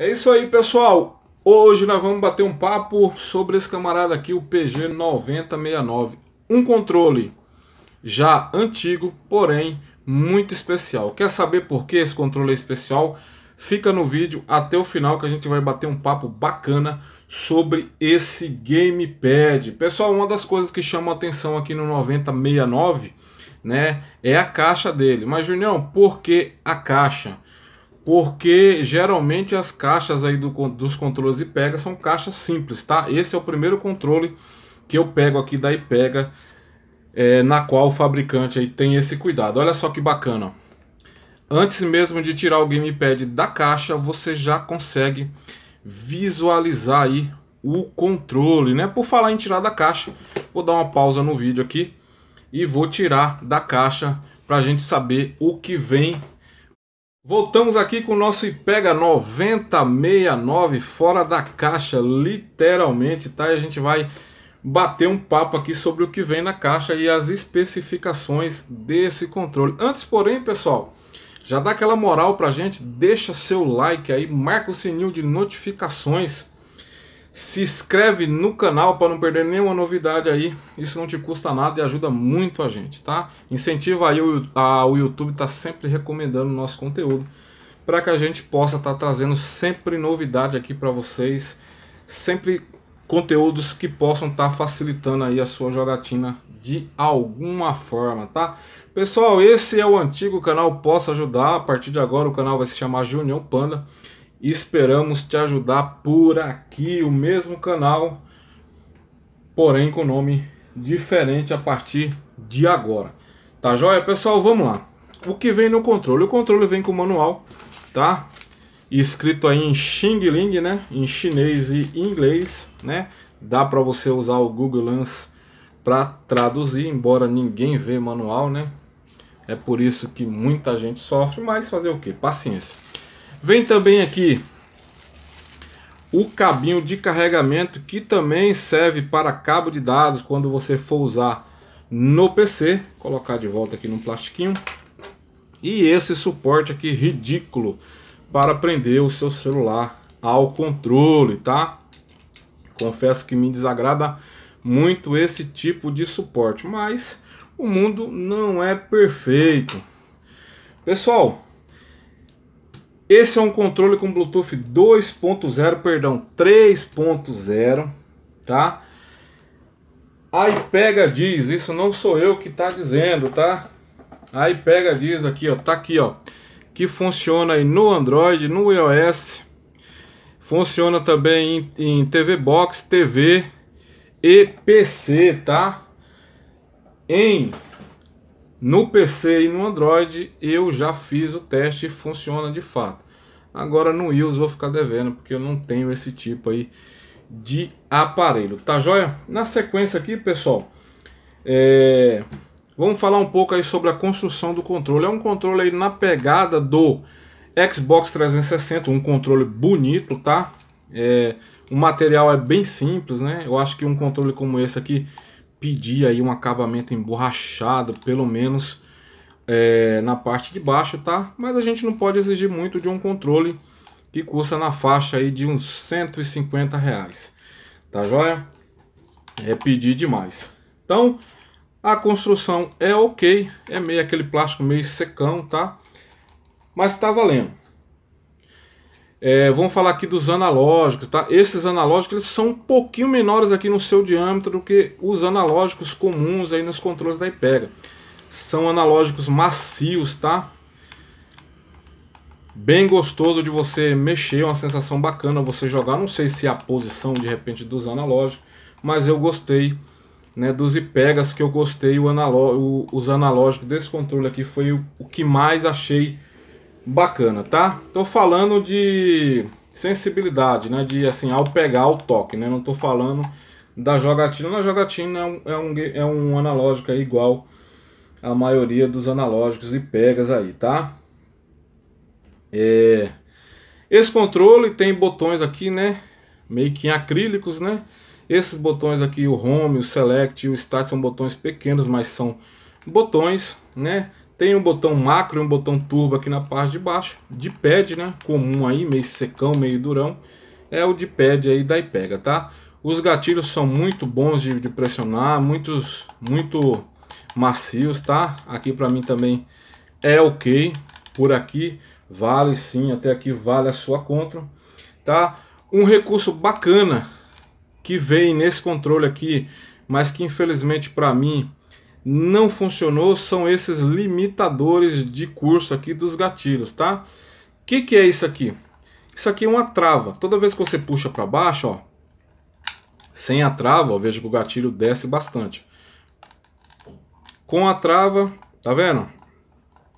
É isso aí, pessoal. Hoje nós vamos bater um papo sobre esse camarada aqui, o PG9069. Um controle já antigo, porém muito especial. Quer saber por que esse controle é especial? Fica no vídeo até o final que a gente vai bater um papo bacana sobre esse gamepad. Pessoal, uma das coisas que chama atenção aqui no 9069, né, é a caixa dele. Mas Junião, por que a caixa? porque geralmente as caixas aí do, dos controles IPEGA são caixas simples, tá? Esse é o primeiro controle que eu pego aqui da Ipega, é, na qual o fabricante aí tem esse cuidado. Olha só que bacana. Antes mesmo de tirar o gamepad da caixa, você já consegue visualizar aí o controle, né? Por falar em tirar da caixa, vou dar uma pausa no vídeo aqui e vou tirar da caixa para a gente saber o que vem Voltamos aqui com o nosso IPEGA 9069 fora da caixa, literalmente, tá? E a gente vai bater um papo aqui sobre o que vem na caixa e as especificações desse controle. Antes, porém, pessoal, já dá aquela moral pra gente, deixa seu like aí, marca o sininho de notificações se inscreve no canal para não perder nenhuma novidade aí. Isso não te custa nada e ajuda muito a gente, tá? Incentiva aí o, a, o YouTube tá sempre recomendando o nosso conteúdo para que a gente possa estar tá trazendo sempre novidade aqui para vocês, sempre conteúdos que possam estar tá facilitando aí a sua jogatina de alguma forma, tá? Pessoal, esse é o antigo canal Posso Ajudar. A partir de agora o canal vai se chamar Junião Panda e esperamos te ajudar por aqui, o mesmo canal, porém com nome diferente a partir de agora. Tá joia, pessoal? Vamos lá. O que vem no controle? O controle vem com o manual, tá? Escrito aí em Xing Ling, né? Em chinês e inglês, né? Dá para você usar o Google Lens para traduzir, embora ninguém vê manual, né? É por isso que muita gente sofre, mas fazer o que? Paciência. Vem também aqui o cabinho de carregamento que também serve para cabo de dados quando você for usar no PC. Colocar de volta aqui no plastiquinho. E esse suporte aqui ridículo para prender o seu celular ao controle, tá? Confesso que me desagrada muito esse tipo de suporte, mas o mundo não é perfeito. Pessoal, esse é um controle com Bluetooth 2.0, perdão, 3.0, tá? A Ipega diz, isso não sou eu que tá dizendo, tá? A Ipega diz aqui, ó, tá aqui, ó, que funciona aí no Android, no iOS, funciona também em, em TV Box, TV e PC, tá? Em no PC e no Android eu já fiz o teste e funciona de fato. Agora no iOS vou ficar devendo porque eu não tenho esse tipo aí de aparelho, tá joia? Na sequência aqui, pessoal, é... vamos falar um pouco aí sobre a construção do controle. É um controle aí na pegada do Xbox 360, um controle bonito, tá? É... O material é bem simples, né? Eu acho que um controle como esse aqui pedir aí um acabamento emborrachado, pelo menos é, na parte de baixo, tá? Mas a gente não pode exigir muito de um controle que custa na faixa aí de uns 150 reais, tá joia? É pedir demais. Então, a construção é ok, é meio aquele plástico meio secão, tá? Mas tá valendo. É, vamos falar aqui dos analógicos, tá? Esses analógicos eles são um pouquinho menores aqui no seu diâmetro do que os analógicos comuns aí nos controles da Ipega. São analógicos macios, tá? Bem gostoso de você mexer, uma sensação bacana você jogar. Não sei se é a posição de repente dos analógicos, mas eu gostei, né? Dos Ipegas que eu gostei, o analó o, os analógicos desse controle aqui foi o, o que mais achei bacana, tá? Tô falando de sensibilidade, né? De assim, ao pegar o toque, né? Não tô falando da jogatina. Na jogatina é, é um, é um, analógico aí igual a maioria dos analógicos e pegas aí, tá? É... Esse controle tem botões aqui, né? Meio que em acrílicos, né? Esses botões aqui, o Home, o Select e o Start são botões pequenos, mas são botões, né? Tem um botão macro e um botão turbo aqui na parte de baixo. De pad, né? Comum aí, meio secão, meio durão. É o de pad aí da Ipega, tá? Os gatilhos são muito bons de, de pressionar, muitos, muito macios, tá? Aqui para mim também é ok. Por aqui vale sim, até aqui vale a sua conta, tá? Um recurso bacana que vem nesse controle aqui, mas que infelizmente para mim não funcionou são esses limitadores de curso aqui dos gatilhos, tá? O que, que é isso aqui? Isso aqui é uma trava. Toda vez que você puxa para baixo, ó, sem a trava, ó, veja que o gatilho desce bastante. Com a trava, tá vendo?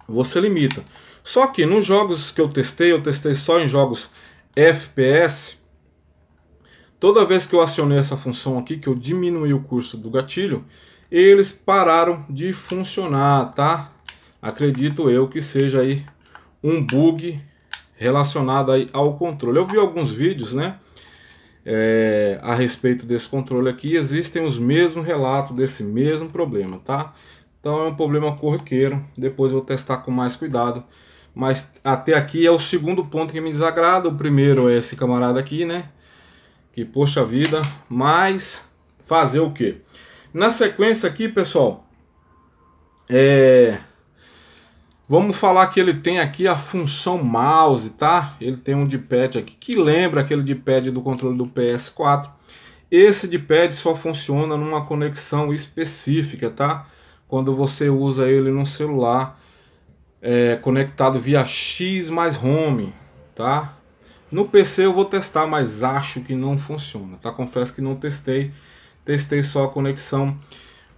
Você limita. Só que nos jogos que eu testei, eu testei só em jogos FPS. Toda vez que eu acionei essa função aqui, que eu diminui o curso do gatilho, eles pararam de funcionar, tá? Acredito eu que seja aí um bug relacionado aí ao controle. Eu vi alguns vídeos, né? É, a respeito desse controle aqui, existem os mesmos relatos desse mesmo problema, tá? Então é um problema corriqueiro, depois eu vou testar com mais cuidado. Mas até aqui é o segundo ponto que me desagrada, o primeiro é esse camarada aqui, né? Que poxa vida, mas fazer o quê? Na sequência aqui, pessoal, é... vamos falar que ele tem aqui a função mouse, tá? Ele tem um D-pad aqui que lembra aquele D-pad do controle do PS4. Esse D-pad só funciona numa conexão específica, tá? Quando você usa ele no celular é, conectado via X mais home, tá? No PC eu vou testar, mas acho que não funciona, tá? Confesso que não testei testei só a conexão.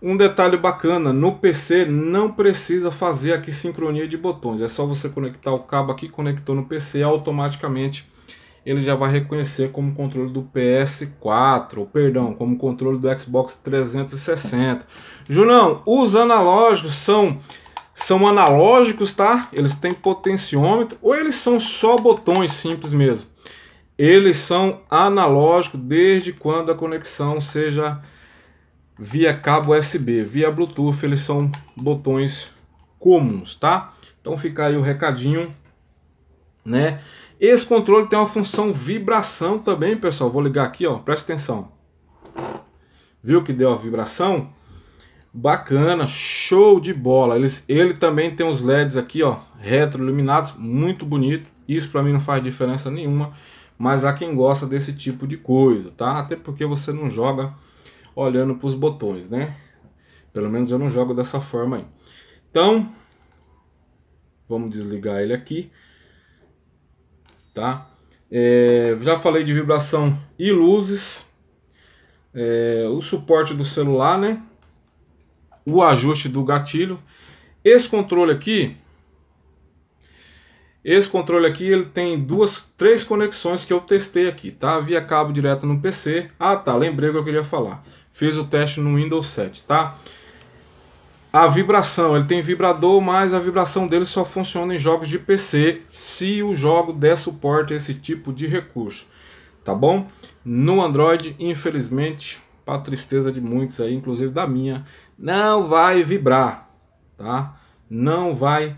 Um detalhe bacana, no PC não precisa fazer aqui sincronia de botões, é só você conectar o cabo aqui, conectou no PC, automaticamente ele já vai reconhecer como controle do PS4, perdão, como controle do Xbox 360. Junão, os analógicos são são analógicos, tá? Eles têm potenciômetro ou eles são só botões simples mesmo? Eles são analógicos desde quando a conexão seja via cabo USB, via Bluetooth, eles são botões comuns, tá? Então fica aí o recadinho, né? Esse controle tem uma função vibração também, pessoal. Vou ligar aqui, ó, presta atenção. Viu que deu a vibração? Bacana, show de bola. Eles, ele também tem os LEDs aqui, ó, retroiluminados, muito bonito. Isso para mim não faz diferença nenhuma mas há quem gosta desse tipo de coisa, tá? Até porque você não joga olhando para os botões, né? Pelo menos eu não jogo dessa forma aí. Então, vamos desligar ele aqui, tá? É, já falei de vibração e luzes, é, o suporte do celular, né? O ajuste do gatilho. Esse controle aqui, esse controle aqui ele tem duas, três conexões que eu testei aqui, tá? Via cabo direto no PC. Ah, tá, lembrei o que eu queria falar. Fiz o teste no Windows 7, tá? A vibração, ele tem vibrador, mas a vibração dele só funciona em jogos de PC se o jogo der suporte a esse tipo de recurso, tá bom? No Android, infelizmente, para tristeza de muitos aí, inclusive da minha, não vai vibrar, tá? Não vai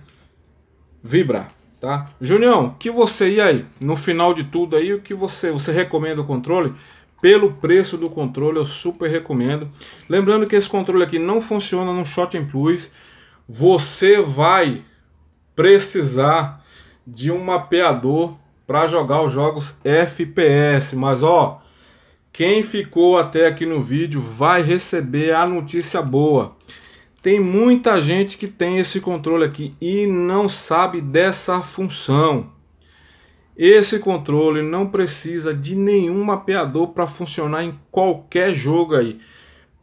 vibrar tá? Junião, que você e aí, no final de tudo aí, o que você você recomenda o controle? Pelo preço do controle, eu super recomendo. Lembrando que esse controle aqui não funciona no Shot Plus. Você vai precisar de um mapeador para jogar os jogos FPS, mas ó, quem ficou até aqui no vídeo vai receber a notícia boa. Tem muita gente que tem esse controle aqui e não sabe dessa função. Esse controle não precisa de nenhum mapeador para funcionar em qualquer jogo aí.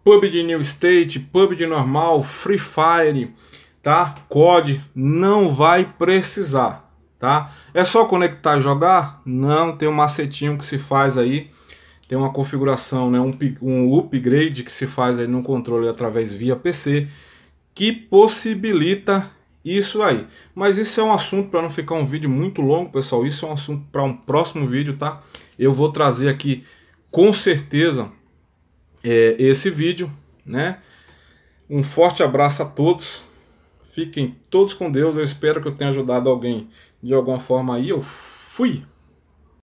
Pub de New State, Pub de normal, Free Fire, tá? COD não vai precisar, tá? É só conectar e jogar? Não, tem um macetinho que se faz aí. Tem uma configuração, né, um, um upgrade que se faz aí no controle através via PC que possibilita isso aí. Mas isso é um assunto para não ficar um vídeo muito longo, pessoal. Isso é um assunto para um próximo vídeo, tá? Eu vou trazer aqui com certeza é, esse vídeo, né? Um forte abraço a todos. Fiquem todos com Deus. Eu espero que eu tenha ajudado alguém de alguma forma aí. Eu fui!